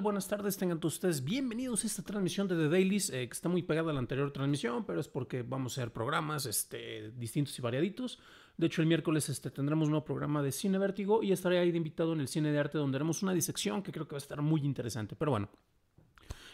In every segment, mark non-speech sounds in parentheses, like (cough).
Buenas tardes, tengan todos ustedes bienvenidos a esta transmisión de The Dailies, eh, que está muy pegada a la anterior transmisión, pero es porque vamos a hacer programas este, distintos y variaditos. De hecho, el miércoles este, tendremos un nuevo programa de Cine Vértigo y estaré ahí de invitado en el Cine de Arte, donde haremos una disección que creo que va a estar muy interesante. Pero bueno,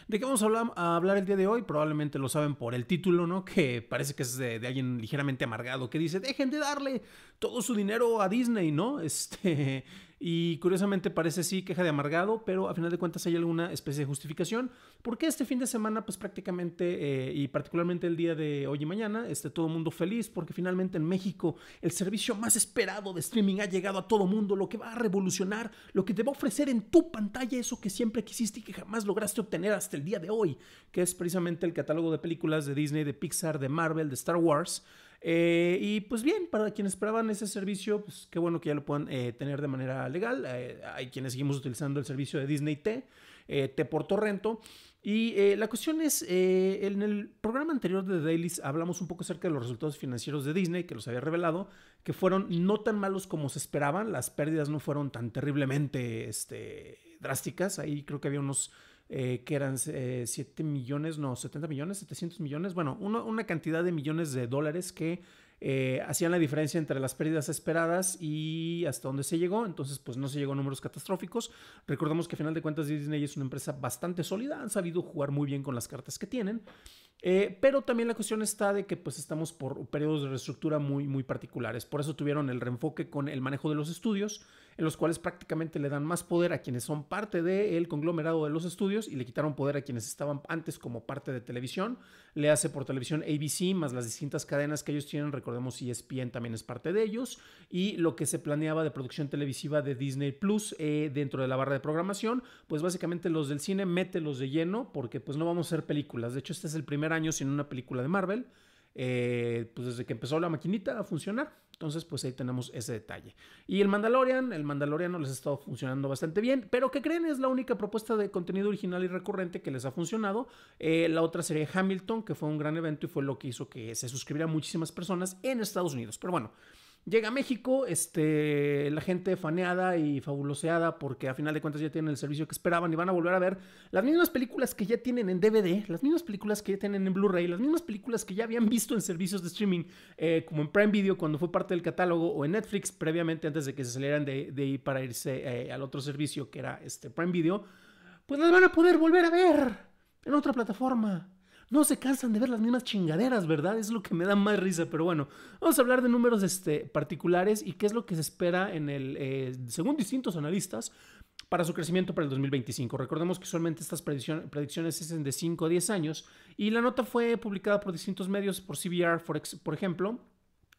¿De qué vamos a hablar, hablar, el día de hoy? Probablemente lo saben por el título, ¿no? Que parece que es de, de, alguien ligeramente amargado que dice, dejen de darle todo su dinero a Disney, ¿no? (laughs) Este, y curiosamente parece sí queja de amargado, pero a final de cuentas hay alguna especie de justificación, porque este fin de semana pues prácticamente eh, y particularmente el día de hoy y mañana, esté todo mundo feliz porque finalmente en México el servicio más esperado de streaming ha llegado a todo mundo, lo que va a revolucionar, lo que te va a ofrecer en tu pantalla eso que siempre quisiste y que jamás lograste obtener hasta el día de hoy, que es precisamente el catálogo de películas de Disney, de Pixar, de Marvel, de Star Wars. Eh, y pues bien, para quienes esperaban ese servicio, pues qué bueno que ya lo puedan eh, tener de manera legal. Eh, hay quienes seguimos utilizando el servicio de Disney T, T por Torrento. Y la cuestión es, en el programa anterior de The Dailys hablamos un poco acerca de los resultados financieros de Disney, que los había revelado, que fueron no tan malos como se esperaban, las pérdidas no fueron tan terriblemente este, drásticas, ahí creo que había unos eh, que eran 7 eh, millones, no, 70 millones, 700 millones, bueno, una cantidad de millones de dólares que eh, hacían la diferencia entre las pérdidas esperadas y hasta dónde se llegó. Entonces, pues no se llegó a números catastróficos. Recordamos que a final de cuentas Disney es una empresa bastante sólida, han sabido jugar muy bien con las cartas que tienen. pero también la cuestión está de que pues estamos por periodos de reestructura muy, muy particulares. Por eso tuvieron el reenfoque con el manejo de los estudios en los cuales prácticamente le dan más poder a quienes son parte del conglomerado de los estudios y le quitaron poder a quienes estaban antes como parte de televisión. Le hace por televisión ABC más las distintas cadenas que ellos tienen, recordemos ESPN también es parte de ellos, y lo que se planeaba de producción televisiva de Disney Plus eh, dentro de la barra de programación, pues básicamente los del cine mételos de lleno porque pues no vamos a hacer películas. De hecho, este es el primer año sin una película de Marvel. Eh, pues desde que empezó la maquinita a funcionar. Entonces, pues ahí tenemos ese detalle. Y el Mandalorian, el no les ha estado funcionando bastante bien, pero que creen es la única propuesta de contenido original y recurrente que les ha funcionado. Eh, la otra sería Hamilton, que fue un gran evento y fue lo que hizo que se suscribiera muchísimas personas en Estados Unidos. Pero bueno, Llega a México, este, la gente faneada y fabuloseada porque a final de cuentas ya tienen el servicio que esperaban y van a volver a ver las mismas películas que ya tienen en DVD, las mismas películas que ya tienen en Blu-ray, las mismas películas que ya habían visto en servicios de streaming, eh, como en Prime Video cuando fue parte del catálogo o en Netflix previamente antes de que se salieran de, de ahí para irse eh, al otro servicio que era este Prime Video, pues las van a poder volver a ver en otra plataforma no se cansan de ver las mismas chingaderas, ¿verdad? Es lo que me da más risa, pero bueno, vamos a hablar de números este, particulares y qué es lo que se espera en el, eh, según distintos analistas, para su crecimiento para el 2025. Recordemos que usualmente estas predicciones es de 5 a 10 años y la nota fue publicada por distintos medios, por CBR, Forex, por ejemplo,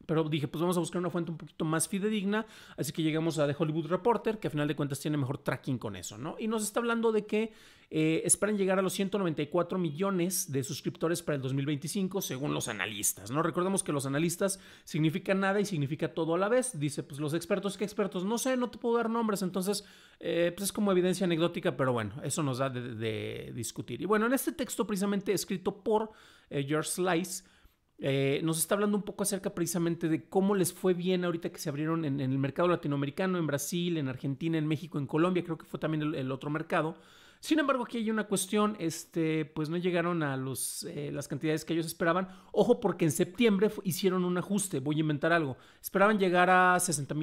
pero dije, pues vamos a buscar una fuente un poquito más fidedigna. Así que llegamos a The Hollywood Reporter, que a final de cuentas tiene mejor tracking con eso, ¿no? Y nos está hablando de que eh, esperan llegar a los 194 millones de suscriptores para el 2025, según los analistas, ¿no? Recordemos que los analistas significan nada y significa todo a la vez. Dice, pues los expertos, ¿qué expertos? No sé, no te puedo dar nombres. Entonces, eh, pues es como evidencia anecdótica, pero bueno, eso nos da de, discutir. Y bueno, en este texto precisamente escrito por eh, George Slice, eh, nos está hablando un poco acerca precisamente de cómo les fue bien ahorita que se abrieron en, el mercado latinoamericano, en Brasil, en Argentina, en México, en Colombia, creo que fue también el, otro mercado. Sin embargo, aquí hay una cuestión, este, pues no llegaron a los, eh, las cantidades que ellos esperaban. Ojo, porque en septiembre hicieron un ajuste, voy a inventar algo. Esperaban llegar a 60,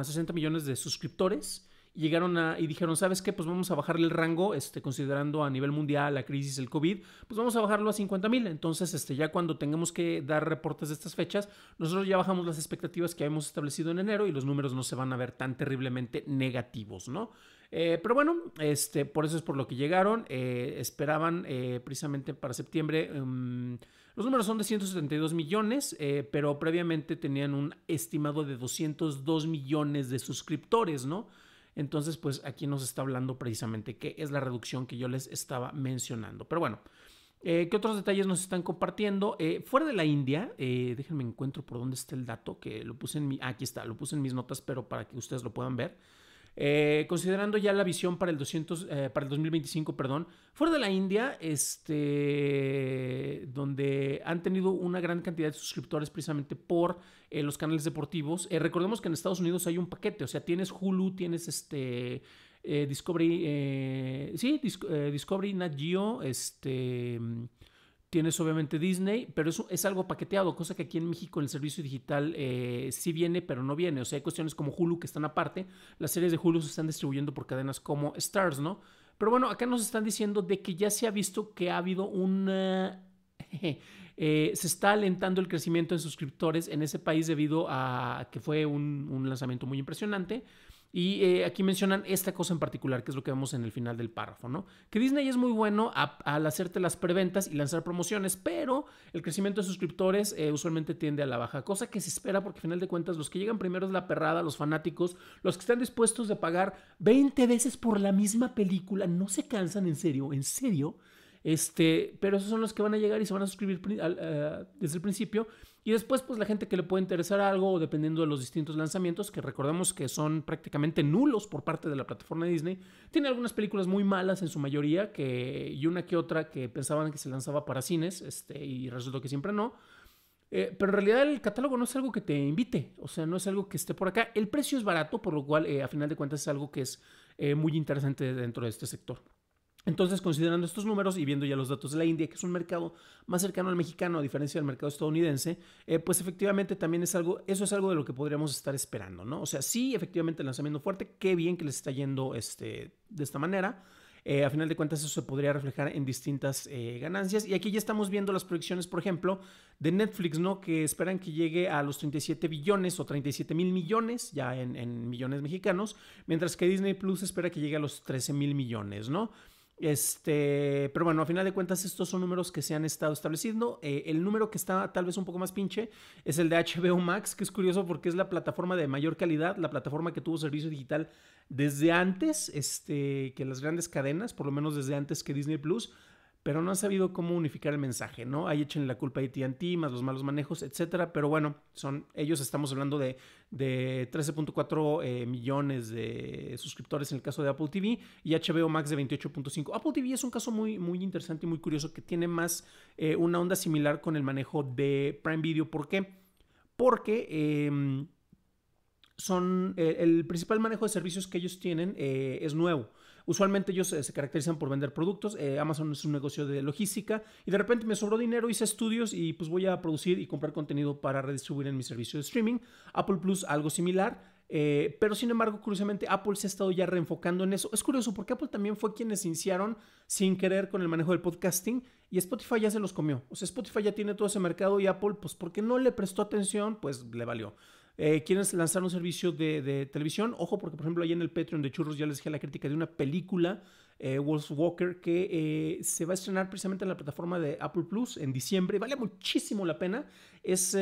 a 60 millones de suscriptores llegaron a, y dijeron, ¿sabes qué? Pues vamos a bajarle el rango, este, considerando a nivel mundial la crisis, del COVID, pues vamos a bajarlo a 50 mil. Entonces, este, ya cuando tengamos que dar reportes de estas fechas, nosotros ya bajamos las expectativas que habíamos establecido en enero y los números no se van a ver tan terriblemente negativos, ¿no? Eh, pero bueno, este, por eso es por lo que llegaron. Eh, esperaban eh, precisamente para septiembre. Em, los números son de 172 millones, pero previamente tenían un estimado de 202 millones de suscriptores, ¿no? Entonces, pues aquí nos está hablando precisamente qué es la reducción que yo les estaba mencionando. Pero bueno, eh, ¿Qué otros detalles nos están compartiendo? Eh, fuera de la India, eh, déjenme encuentro por dónde está el dato que lo puse en mi. Ah, aquí está, lo puse en mis notas, pero para que ustedes lo puedan ver. Eh, considerando ya la visión para el, 200, eh, para el 2025, perdón, fuera de la India, este, donde han tenido una gran cantidad de suscriptores precisamente por eh, los canales deportivos. Eh, recordemos que en Estados Unidos hay un paquete, o sea, tienes Hulu, tienes este... Discovery, sí, Discovery, Nat Geo, este, tienes obviamente Disney, pero eso es algo paqueteado, cosa que aquí en México en el servicio digital eh, sí viene, pero no viene. O sea, hay cuestiones como Hulu que están aparte. Las series de Hulu se están distribuyendo por cadenas como Stars, ¿no? Pero bueno, acá nos están diciendo de que ya se ha visto que ha habido una... (laughs) Eh, se está alentando el crecimiento en suscriptores en ese país debido a que fue un lanzamiento muy impresionante. Y eh, aquí mencionan esta cosa en particular, que es lo que vemos en el final del párrafo, ¿no? Que Disney es muy bueno al hacerte las preventas y lanzar promociones, pero el crecimiento de suscriptores eh, usualmente tiende a la baja, cosa que se espera porque al final de cuentas los que llegan primero es la perrada, los fanáticos, los que están dispuestos a pagar 20 veces por la misma película, no se cansan, en serio, en serio. Este, pero esos son los que van a llegar y se van a suscribir eh, desde el principio y después, pues la gente que le puede interesar algo, dependiendo de los distintos lanzamientos, que recordemos que son prácticamente nulos por parte de la plataforma de Disney, tiene algunas películas muy malas en su mayoría, que, y una que otra que pensaban que se lanzaba para cines, este, y resultó que siempre no. Eh, pero en realidad el catálogo no es algo que te invite, o sea, no es algo que esté por acá. El precio es barato, por lo cual, eh, a final de cuentas, es algo que es eh, muy interesante dentro de este sector. Entonces, considerando estos números y viendo ya los datos de la India, que es un mercado más cercano al mexicano a diferencia del mercado estadounidense, eh, pues efectivamente también es algo, eso es algo de lo que podríamos estar esperando, ¿no? O sea, sí, efectivamente el lanzamiento fuerte, qué bien que les está yendo este, de esta manera. Eh, a final de cuentas, eso se podría reflejar en distintas eh, ganancias. Y aquí ya estamos viendo las proyecciones, por ejemplo, de Netflix, ¿no? Que esperan que llegue a los 37 billones o 37 mil millones, ya en, en millones mexicanos, mientras que Disney Plus espera que llegue a los 13 mil millones, ¿no? Este, pero bueno, a final de cuentas, estos son números que se han estado estableciendo. Eh, el número que está tal vez un poco más pinche es el de HBO Max, que es curioso porque es la plataforma de mayor calidad, la plataforma que tuvo servicio digital desde antes este, que las grandes cadenas, por lo menos desde antes que Disney Plus pero no han sabido cómo unificar el mensaje, ¿no? Ahí echen la culpa a ATT, más los malos manejos, etcétera, pero bueno, son ellos, estamos hablando de, de 13.4 eh, millones de suscriptores en el caso de Apple TV y HBO Max de 28.5. Apple TV es un caso muy, muy interesante y muy curioso que tiene más eh, una onda similar con el manejo de Prime Video, ¿por qué? Porque... Em, son eh, el principal manejo de servicios que ellos tienen es nuevo. Usualmente ellos eh, se caracterizan por vender productos. Eh, Amazon es un negocio de logística y de repente me sobró dinero, hice estudios y pues voy a producir y comprar contenido para redistribuir en mi servicio de streaming. Apple Plus, algo similar. Eh, pero sin embargo, curiosamente, Apple se ha estado ya reenfocando en eso. Es curioso porque Apple también fue quienes iniciaron sin querer con el manejo del podcasting y Spotify ya se los comió. O sea, Spotify ya tiene todo ese mercado y Apple, pues porque no le prestó atención, pues le valió quieren eh, ¿Quieres lanzar un servicio de, televisión? Ojo, porque por ejemplo, ahí en el Patreon de Churros ya les dije la crítica de una película, eh, Wolf Walker, que eh, se va a estrenar precisamente en la plataforma de Apple Plus en diciembre. Vale muchísimo la pena. Es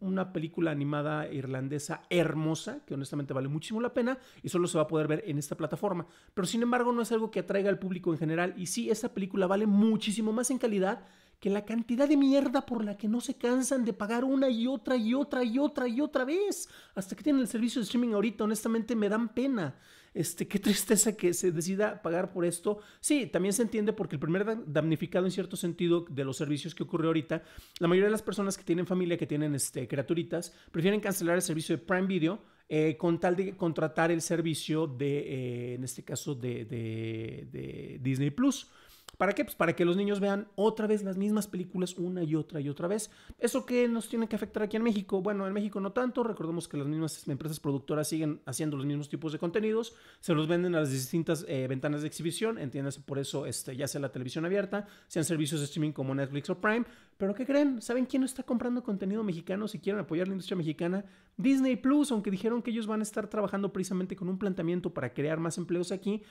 una película animada irlandesa hermosa, que honestamente vale muchísimo la pena y solo se va a poder ver en esta plataforma. Pero sin embargo, no es algo que atraiga al público en general. Y sí, esa película vale muchísimo más en calidad que la cantidad de mierda por la que no se cansan de pagar una y otra y otra y otra y otra vez, hasta que tienen el servicio de streaming ahorita, honestamente me dan pena. Este, qué (laughs) tristeza que se decida pagar por esto. Sí, también se entiende porque el primer damnificado en cierto sentido de los servicios que ocurre ahorita, la mayoría de las personas que tienen familia, que tienen este, criaturitas, prefieren cancelar el servicio de Prime Video eh, con tal de contratar el servicio de, eh, en este caso, de, de Disney Plus. ¿Para qué? Pues para que los niños vean otra vez las mismas películas una y otra y otra vez. ¿Eso qué nos tiene que afectar aquí en México? Bueno, en México no tanto. Recordemos que las mismas empresas productoras siguen haciendo los mismos tipos de contenidos. Se los venden a las distintas eh, ventanas de exhibición. Entiéndase por eso, este, ya sea la televisión abierta, sean servicios de streaming como Netflix o Prime. Pero ¿qué creen? ¿Saben quién no está comprando contenido mexicano si quieren apoyar la industria mexicana? Disney Plus, aunque dijeron que ellos van a estar trabajando precisamente con un planteamiento para crear más empleos aquí.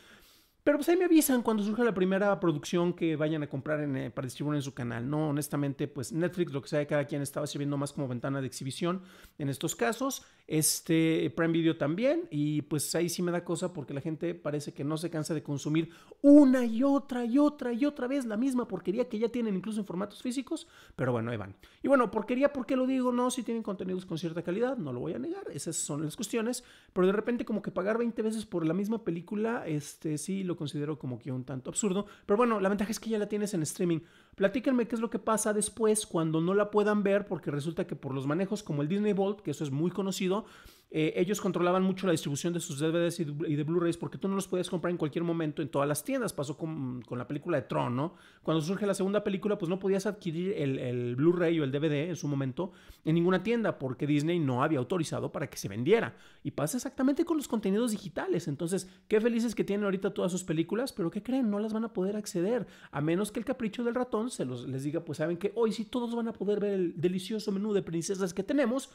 Pero pues ahí me avisan cuando surja la primera producción que vayan a comprar eh, para distribuir en su canal. No, honestamente, pues Netflix, lo que sea de cada quien, estaba sirviendo más como ventana de exhibición en estos casos. Este Prime Video también. Y pues ahí sí me da cosa porque la gente parece que no se cansa de consumir una y otra y otra y otra vez la misma porquería que ya tienen incluso en formatos físicos. Pero bueno, ahí van. Y bueno, porquería, ¿por qué lo digo? No, si tienen contenidos con cierta calidad, no lo voy a negar. Esas son las cuestiones. Pero de repente como que pagar 20 veces por la misma película, este sí lo considero como que un tanto absurdo. Pero bueno, la ventaja es que ya la tienes en streaming. Platíquenme qué es lo que pasa después cuando no la puedan ver, porque resulta que por los manejos como el Disney Vault, que eso es muy conocido, eh, ellos controlaban mucho la distribución de sus DVDs y de, Blu-rays porque tú no los podías comprar en cualquier momento en todas las tiendas. Pasó con, la película de Tron, ¿no? Cuando surge la segunda película, pues no podías adquirir el, Blu-ray o el DVD en su momento en ninguna tienda porque Disney no había autorizado para que se vendiera. Y pasa exactamente con los contenidos digitales. Entonces, qué felices que tienen ahorita todas sus películas, pero ¿qué creen? No las van a poder acceder a menos que el capricho del ratón se los, les diga, pues saben que hoy sí todos van a poder ver el delicioso menú de princesas que tenemos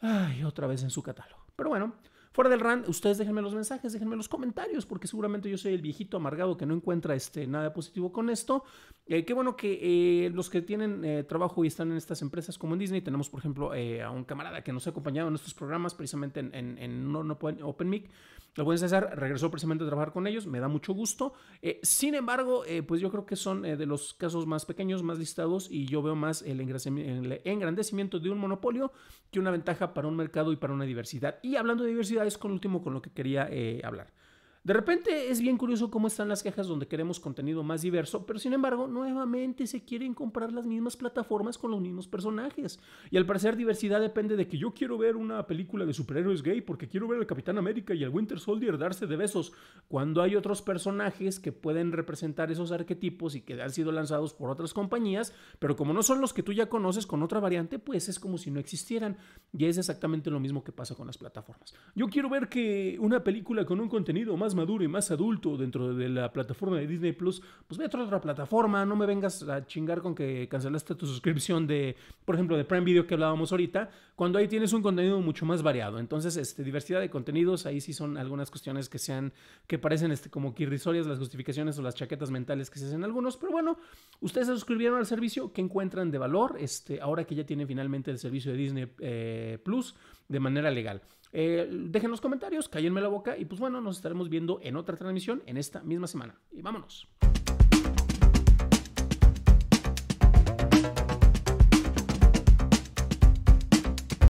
Ay, otra vez en su catálogo. Pero bueno, Fuera del RAN, ustedes déjenme los mensajes, déjenme los comentarios, porque seguramente yo soy el viejito amargado que no encuentra este, nada positivo con esto. Eh, qué bueno que eh, los que tienen eh, trabajo y están en estas empresas como en Disney, tenemos por ejemplo a un camarada que nos ha acompañado en estos programas, precisamente en, en, en no, no pueden, Open Mic. César regresó precisamente a trabajar con ellos, me da mucho gusto. sin embargo, pues yo creo que son de los casos más pequeños, más listados, y yo veo más el engrandecimiento de un monopolio que una ventaja para un mercado y para una diversidad. Y hablando de diversidad, es con lo último con lo que quería eh, hablar. De repente es bien curioso cómo están las quejas donde queremos contenido más diverso, pero sin embargo, nuevamente se quieren comprar las mismas plataformas con los mismos personajes. Y al parecer diversidad depende de que yo quiero ver una película de superhéroes gay porque quiero ver al Capitán América y al Winter Soldier darse de besos, cuando hay otros personajes que pueden representar esos arquetipos y que han sido lanzados por otras compañías, pero como no son los que tú ya conoces con otra variante, pues es como si no existieran. Y es exactamente lo mismo que pasa con las plataformas. Yo quiero ver que una película con un contenido más maduro y más adulto dentro de la plataforma de Disney Plus, pues ve a otra, plataforma, no me vengas a chingar con que cancelaste tu suscripción de, por ejemplo, de Prime Video que hablábamos ahorita, cuando ahí tienes un contenido mucho más variado. Entonces, este, diversidad de contenidos, ahí sí son algunas cuestiones que sean, que parecen este, como irrisorias las justificaciones o las chaquetas mentales que se hacen algunos, pero bueno, ustedes se suscribieron al servicio, que encuentran de valor? Este, ahora que ya tienen finalmente el servicio de Disney eh, Plus de manera legal. Eh, dejen los comentarios, cállenme la boca y pues bueno, nos estaremos viendo en otra transmisión en esta misma semana. Y vámonos.